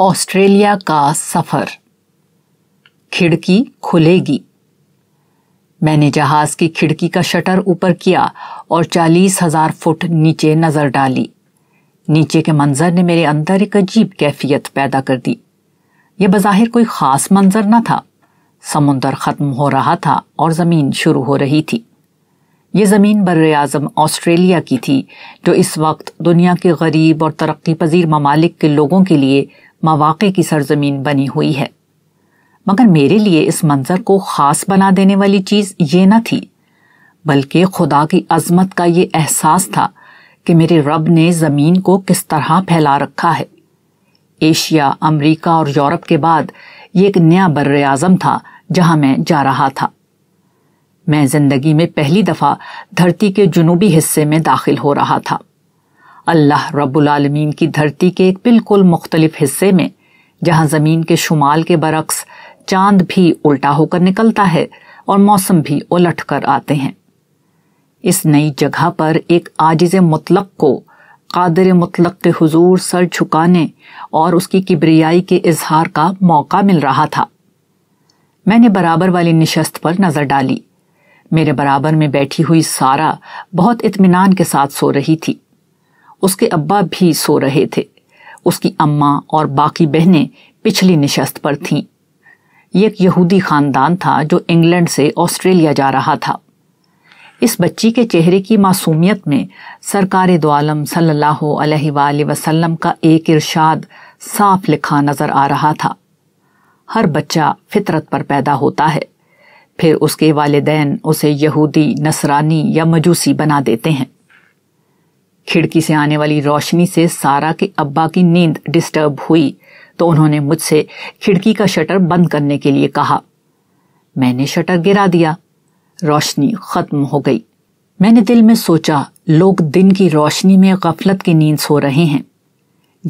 Australia का सफर खिड़की खुलेगी मैंने जहाज की खिड़की का शटर ऊपर किया और चालीस हजार फुट नीचे नजर डाली नीचे के मंजर ने मेरे अंदर एक अजीब कैफियत पैदा कर दी यह बज़ाहिर कोई खास मंजर न था समुंदर खत्म हो रहा था और जमीन शुरू हो रही थी ये ज़मीन बर आजम ऑस्ट्रेलिया की थी जो इस वक्त दुनिया के गरीब और तरक्की पजीर ममालिक के लोगों के लिए मवाक़े की सरजमीन बनी हुई है मगर मेरे लिए इस मंज़र को ख़ास बना देने वाली चीज़ ये न थी बल्कि खुदा की अजमत का ये एहसास था कि मेरे रब ने ज़मीन को किस तरह फैला रखा है एशिया अमरीका और यूरोप के बाद ये एक नया बर आजम था जहाँ मैं जा रहा था मैं ज़िंदगी में पहली दफ़ा धरती के जुनूबी हिस्से में दाखिल हो रहा था अल्लाह रबालमीन की धरती के एक बिल्कुल मुख्तलिफ हिस्से में जहाँ ज़मीन के शुमाल के बरक्स चांद भी उल्टा होकर निकलता है और मौसम भी उलट कर आते हैं इस नई जगह पर एक आजिज मुतलक को कादर मुतलक के हजूर सर झुकाने और उसकी किबरियाई के इजहार का मौका मिल रहा था मैंने बराबर वाली नशस्त पर नज़र डाली मेरे बराबर में बैठी हुई सारा बहुत इतमान के साथ सो रही थी उसके अब्बा भी सो रहे थे उसकी अम्मा और बाकी बहनें पिछली निशस्त पर थीं ये एक यहूदी खानदान था जो इंग्लैंड से ऑस्ट्रेलिया जा रहा था इस बच्ची के चेहरे की मासूमियत में सरकार दो आलम वसल्लम का एक इरशाद साफ लिखा नज़र आ रहा था हर बच्चा फितरत पर पैदा होता है फिर उसके वालदेन उसे यहूदी नसरानी या मजूसी बना देते हैं खिड़की से आने वाली रोशनी से सारा के अब्बा की नींद डिस्टर्ब हुई तो उन्होंने मुझसे खिड़की का शटर बंद करने के लिए कहा मैंने शटर गिरा दिया रोशनी खत्म हो गई मैंने दिल में सोचा लोग दिन की रोशनी में गफलत की नींद सो रहे हैं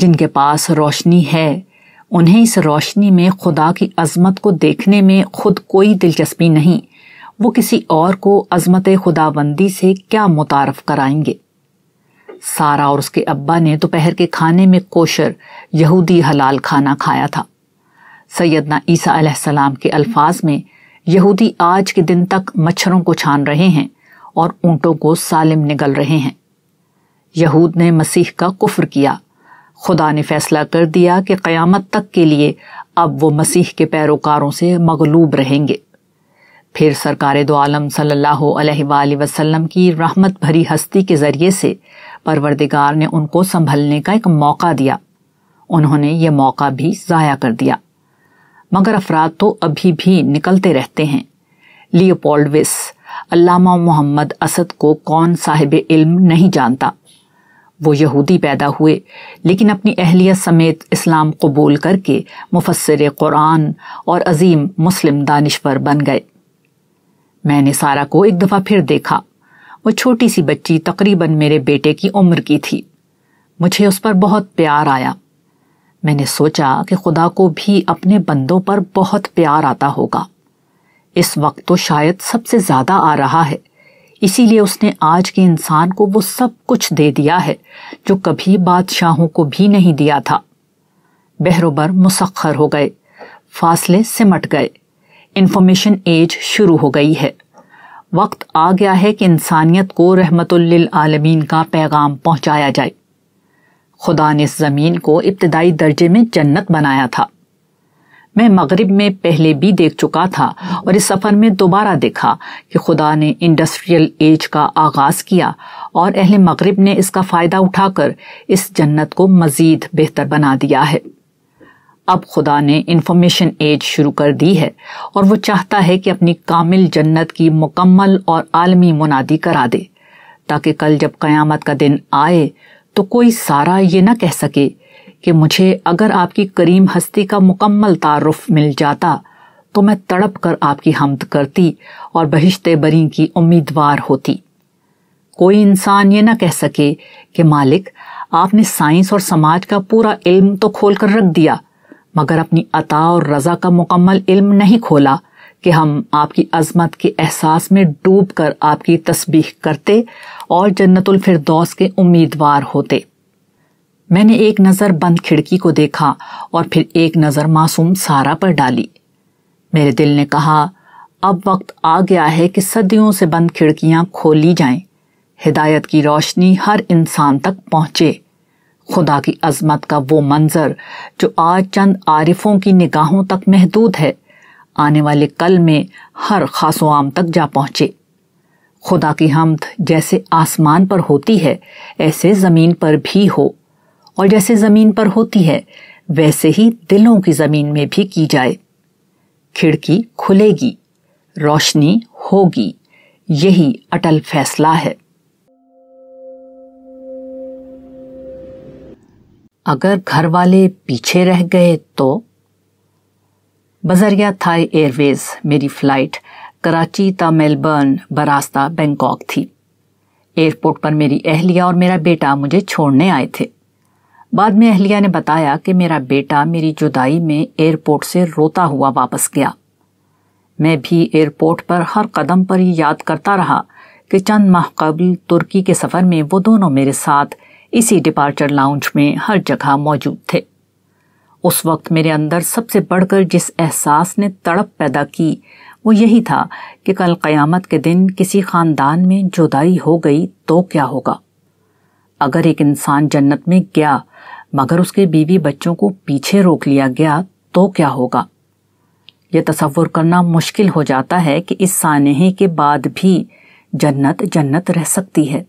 जिनके पास रोशनी है उन्हें इस रोशनी में खुदा की अजमत को देखने में खुद कोई दिलचस्पी नहीं वो किसी और को अजमत खुदाबंदी से क्या मुतारफ कराएंगे सारा और उसके अब्बा ने दोपहर के खाने में कोशर यहूदी हलाल खाना खाया था सैदना ईसा के अल्फाज में यहूदी आज के दिन तक मच्छरों को छान रहे हैं और ऊंटों को सालिम निगल रहे हैं यहूद ने मसीह का कुफ्र किया खुदा ने फैसला कर दिया कि क़यामत तक के लिए अब वो मसीह के पैरोकारों से मगलूब रहेंगे फिर सरकार दो आलम सल्लल्लाहु अलैहि वसल्लम की रहमत भरी हस्ती के ज़रिए से परवरदिगार ने उनको संभलने का एक मौका दिया उन्होंने ये मौका भी ज़ाया कर दिया मगर अफराद तो अभी भी निकलते रहते हैं लियोपोल्ड अल्लामा मोहम्मद असद को कौन साहिब इल्म नहीं जानता वो यहूदी पैदा हुए लेकिन अपनी अहलियत समेत इस्लाम कबूल करके मुफसर कुरान और अजीम मुस्लिम पर बन गए मैंने सारा को एक दफ़ा फिर देखा वो छोटी सी बच्ची तकरीबन मेरे बेटे की उम्र की थी मुझे उस पर बहुत प्यार आया मैंने सोचा कि खुदा को भी अपने बंदों पर बहुत प्यार आता होगा इस वक्त तो शायद सबसे ज्यादा आ रहा है इसीलिए उसने आज के इंसान को वो सब कुछ दे दिया है जो कभी बादशाहों को भी नहीं दिया था बहरोबर मुसखर हो गए फासले सिमट गए इन्फॉर्मेशन एज शुरू हो गई है वक्त आ गया है कि इंसानियत को रहमतुल्लिलआलमीन का पैगाम पहुंचाया जाए खुदा ने इस ज़मीन को इब्तदाई दर्जे में जन्नत बनाया था मैं मग़रब में पहले भी देख चुका था और इस सफ़र में दोबारा देखा कि खुदा ने इंडस्ट्रियल एज का आगाज़ किया और अहल मग़रब ने इसका फ़ायदा उठाकर इस जन्नत को मज़ीद बेहतर बना दिया है अब खुदा ने इंफॉर्मेशन एज शुरू कर दी है और वो चाहता है कि अपनी कामिल जन्नत की मुकम्मल और आलमी मुनादी करा दे ताकि कल जब क़यामत का दिन आए तो कोई सारा ये ना कह सके कि मुझे अगर आपकी करीम हस्ती का मुकम्मल तारफ़ मिल जाता तो मैं तड़प कर आपकी हमद करती और बहिश्त बरी की उम्मीदवार होती कोई इंसान ये ना कह सके कि मालिक आपने साइंस और समाज का पूरा इल्म तो खोल कर रख दिया मगर अपनी अता और रजा का मुकम्मल इल्म नहीं खोला कि हम आपकी अजमत के एहसास में डूब कर आपकी तस्बीह करते और जन्नतुल फिरदौस के उम्मीदवार होते मैंने एक नज़र बंद खिड़की को देखा और फिर एक नज़र मासूम सारा पर डाली मेरे दिल ने कहा अब वक्त आ गया है कि सदियों से बंद खिड़कियां खोली जाएं हिदायत की रोशनी हर इंसान तक पहुंचे खुदा की अजमत का वो मंजर जो आज चंद आरिफों की निगाहों तक महदूद है आने वाले कल में हर खासो आम तक जा पहुंचे खुदा की हमद जैसे आसमान पर होती है ऐसे ज़मीन पर भी हो और जैसे ज़मीन पर होती है वैसे ही दिलों की ज़मीन में भी की जाए खिड़की खुलेगी रोशनी होगी यही अटल फैसला है अगर घर वाले पीछे रह गए तो बजरिया थाई एयरवेज मेरी फ्लाइट कराची ता मेलबर्न बरास्ता बैंकॉक थी एयरपोर्ट पर मेरी अहलिया और मेरा बेटा मुझे छोड़ने आए थे बाद में अहलिया ने बताया कि मेरा बेटा मेरी जुदाई में एयरपोर्ट से रोता हुआ वापस गया मैं भी एयरपोर्ट पर हर कदम पर ही याद करता रहा कि चंद माह कबल तुर्की के सफ़र में वो दोनों मेरे साथ इसी डिपार्चर लाउंज में हर जगह मौजूद थे उस वक्त मेरे अंदर सबसे बढ़कर जिस एहसास ने तड़प पैदा की वो यही था कि कल क़यामत के दिन किसी ख़ानदान में जुदाई हो गई तो क्या होगा अगर एक इंसान जन्नत में गया मगर उसके बीवी बच्चों को पीछे रोक लिया गया तो क्या होगा यह तस्वुर करना मुश्किल हो जाता है कि इस सानहे के बाद भी जन्नत जन्नत रह सकती है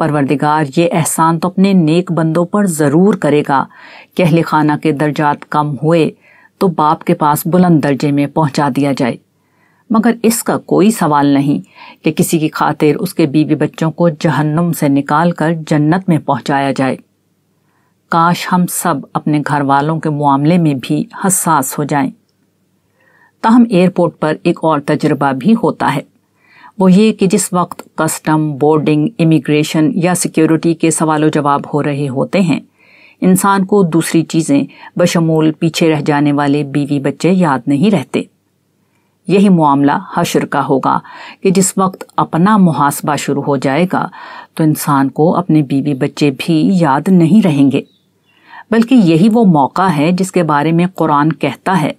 परवरदिगार ये एहसान तो अपने नेक बंदों पर ज़रूर करेगा कहले खाना के दर्जात कम हुए तो बाप के पास बुलंद दर्जे में पहुंचा दिया जाए मगर इसका कोई सवाल नहीं कि किसी की खातिर उसके बीवी बच्चों को जहन्नुम से निकाल कर जन्नत में पहुंचाया जाए काश हम सब अपने घर वालों के मामले में भी हसास हो जाए तहम एयरपोर्ट पर एक और तजुर्बा भी होता है वो ये कि जिस वक्त कस्टम बोर्डिंग इमिग्रेशन या सिक्योरिटी के सवाल जवाब हो रहे होते हैं इंसान को दूसरी चीज़ें बशमूल पीछे रह जाने वाले बीवी बच्चे याद नहीं रहते यही मामला हशर का होगा कि जिस वक्त अपना मुहासबा शुरू हो जाएगा तो इंसान को अपने बीवी बच्चे भी याद नहीं रहेंगे बल्कि यही वो मौका है जिसके बारे में कुरान कहता है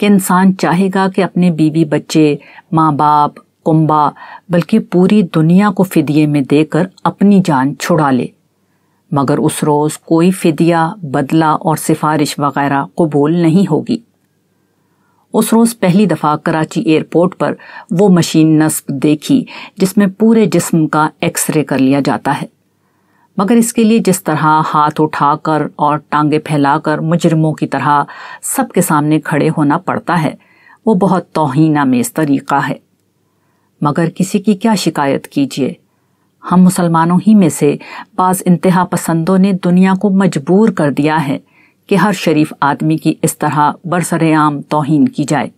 कि इंसान चाहेगा कि अपने बीवी बच्चे माँ बाप कुंबा बल्कि पूरी दुनिया को फिदिये में देकर अपनी जान छुड़ा ले मगर उस रोज़ कोई फिदिया बदला और सिफारिश वगैरह कबूल नहीं होगी उस रोज़ पहली दफ़ा कराची एयरपोर्ट पर वो मशीन नस्ब देखी जिसमें पूरे जिस्म का एक्सरे कर लिया जाता है मगर इसके लिए जिस तरह हाथ उठाकर और टांगे फैलाकर मुजरमों की तरह सबके सामने खड़े होना पड़ता है वो बहुत मेज तरीक़ा है मगर किसी की क्या शिकायत कीजिए हम मुसलमानों ही में से बाज इंतहा पसंदों ने दुनिया को मजबूर कर दिया है कि हर शरीफ आदमी की इस तरह बरसरेआम तोहन की जाए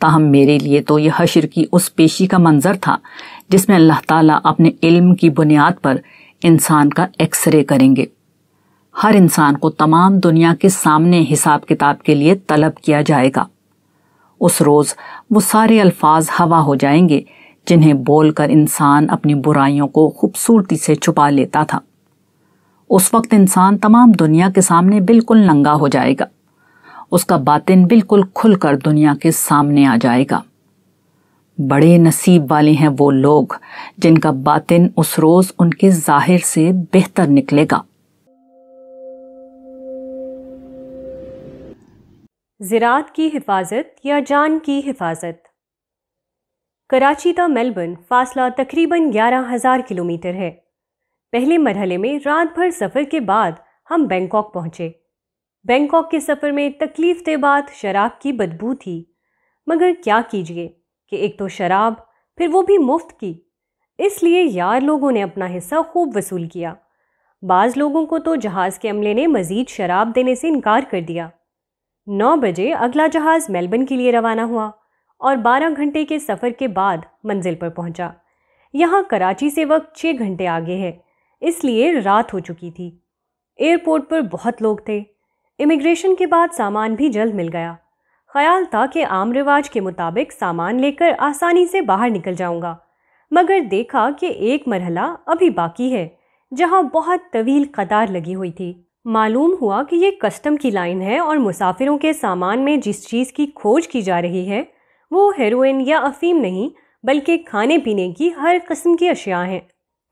ताहम मेरे लिए तो यह हशर की उस पेशी का मंजर था जिसमें अल्लाह ताला अपने इल्म की बुनियाद पर इंसान का एक्सरे करेंगे हर इंसान को तमाम दुनिया के सामने हिसाब किताब के लिए तलब किया जाएगा उस रोज़ वो सारे अल्फाज हवा हो जाएंगे जिन्हें बोलकर इंसान अपनी बुराइयों को खूबसूरती से छुपा लेता था उस वक्त इंसान तमाम दुनिया के सामने बिल्कुल नंगा हो जाएगा उसका बातिन बिल्कुल खुलकर दुनिया के सामने आ जाएगा बड़े नसीब वाले हैं वो लोग जिनका बातिन उस रोज़ उनके जाहिर से बेहतर निकलेगा ज़रात की हिफाजत या जान की हिफाजत कराची का मेलबर्न फासला तकरीबन 11,000 किलोमीटर है पहले मरहले में रात भर सफ़र के बाद हम बैंकॉक पहुँचे बैंकॉक के सफ़र में तकलीफ दे बात शराब की बदबू थी मगर क्या कीजिए कि एक तो शराब फिर वो भी मुफ्त की इसलिए यार लोगों ने अपना हिस्सा खूब वसूल किया बाज़ लोगों को तो जहाज़ के अमले ने मज़ीद शराब देने से इनकार कर दिया 9 बजे अगला जहाज़ मेलबर्न के लिए रवाना हुआ और 12 घंटे के सफ़र के बाद मंजिल पर पहुंचा। यहाँ कराची से वक्त 6 घंटे आगे है इसलिए रात हो चुकी थी एयरपोर्ट पर बहुत लोग थे इमिग्रेशन के बाद सामान भी जल्द मिल गया ख्याल था कि आम रिवाज के मुताबिक सामान लेकर आसानी से बाहर निकल जाऊंगा मगर देखा कि एक मरहला अभी बाकी है जहाँ बहुत तवील कतार लगी हुई थी मालूम हुआ कि ये कस्टम की लाइन है और मुसाफिरों के सामान में जिस चीज़ की खोज की जा रही है वो हेरोइन या अफीम नहीं बल्कि खाने पीने की हर कस्म की अशिया हैं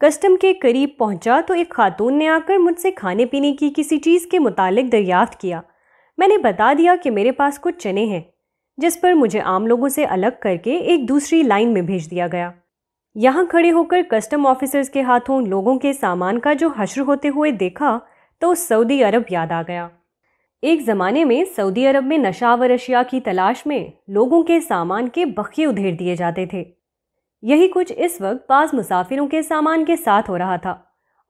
कस्टम के करीब पहुंचा तो एक खातून ने आकर मुझसे खाने पीने की किसी चीज़ के मुतालिक दरियाफ्त किया मैंने बता दिया कि मेरे पास कुछ चने हैं जिस पर मुझे आम लोगों से अलग करके एक दूसरी लाइन में भेज दिया गया यहाँ खड़े होकर कस्टम ऑफिसर्स के हाथों लोगों के सामान का जो हश्र होते हुए देखा तो सऊदी अरब याद आ गया एक ज़माने में सऊदी अरब में नशा व रशिया की तलाश में लोगों के सामान के बखे उधेड़ दिए जाते थे यही कुछ इस वक्त बाज मुसाफिरों के सामान के साथ हो रहा था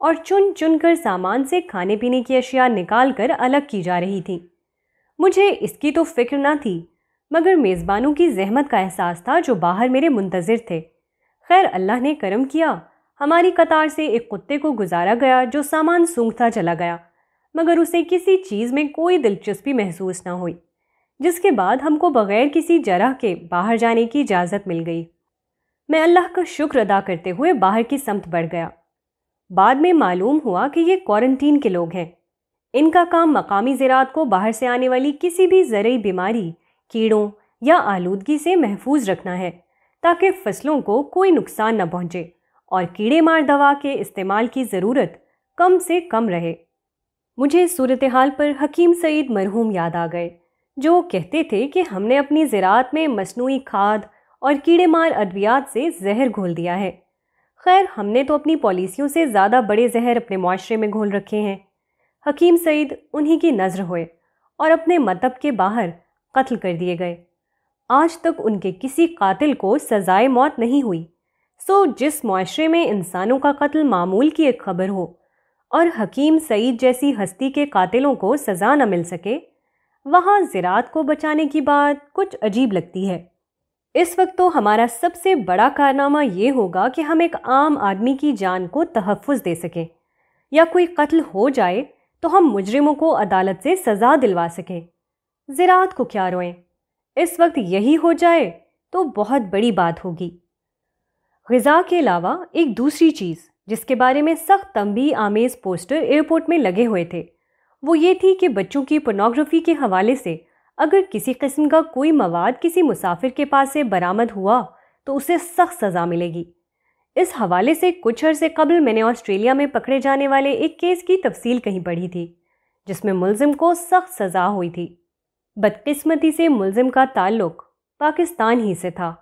और चुन चुन कर सामान से खाने पीने की अशिया निकाल कर अलग की जा रही थी मुझे इसकी तो फिक्र ना थी मगर मेज़बानों की जहमत का एहसास था जो बाहर मेरे मुंतज़िर थे खैर अल्लाह ने करम किया हमारी कतार से एक कुत्ते को गुजारा गया जो सामान सूंघता चला गया मगर उसे किसी चीज़ में कोई दिलचस्पी महसूस ना हुई जिसके बाद हमको बग़ैर किसी जरह के बाहर जाने की इजाज़त मिल गई मैं अल्लाह का शुक्र अदा करते हुए बाहर की समत बढ़ गया बाद में मालूम हुआ कि ये क्वारंटीन के लोग हैं इनका काम मकामी ज़रात को बाहर से आने वाली किसी भी ज़रूरी बीमारी कीड़ों या आलूदगी से महफूज रखना है ताकि फसलों को कोई नुकसान न पहुँचे और कीड़े मार दवा के इस्तेमाल की ज़रूरत कम से कम रहे मुझे सूरत हाल पर हकीम सईद मरहूम याद आ गए जो कहते थे कि हमने अपनी ज़रात में मसनू खाद और कीड़े मार अद्वियात से जहर घोल दिया है खैर हमने तो अपनी पॉलिसियों से ज़्यादा बड़े जहर अपने माशरे में घोल रखे हैं हकीम सईद उन्हीं की नज़र हुए और अपने मतब के बाहर कत्ल कर दिए गए आज तक उनके किसी कातिल को सजाए मौत नहीं हुई सो जिस मुआरे में इंसानों का कत्ल मामूल की एक खबर हो और हकीम सईद जैसी हस्ती के कातिलों को सज़ा न मिल सके वहाँ ज़रात को बचाने की बात कुछ अजीब लगती है इस वक्त तो हमारा सबसे बड़ा कारनामा ये होगा कि हम एक आम आदमी की जान को तहफ़ दे सकें या कोई कत्ल हो जाए तो हम मुजरिमों को अदालत से सज़ा दिलवा सकें ज़रात को क्या रोएं इस वक्त यही हो जाए तो बहुत बड़ी बात होगी गज़ा के अलावा एक दूसरी चीज़ जिसके बारे में सख्त तंबी आमेज़ पोस्टर एयरपोर्ट में लगे हुए थे वो ये थी कि बच्चों की पोर्नोग्राफी के हवाले से अगर किसी किस्म का कोई मवाद किसी मुसाफिर के पास से बरामद हुआ तो उसे सख्त सज़ा मिलेगी इस हवाले से कुछ अर्से कबल मैंने ऑस्ट्रेलिया में पकड़े जाने वाले एक केस की तफसील कहीं पढ़ी थी जिसमें मुलजिम को सख्त सज़ा हुई थी बदकस्मती से मुलजिम का ताल्लुक पाकिस्तान ही से था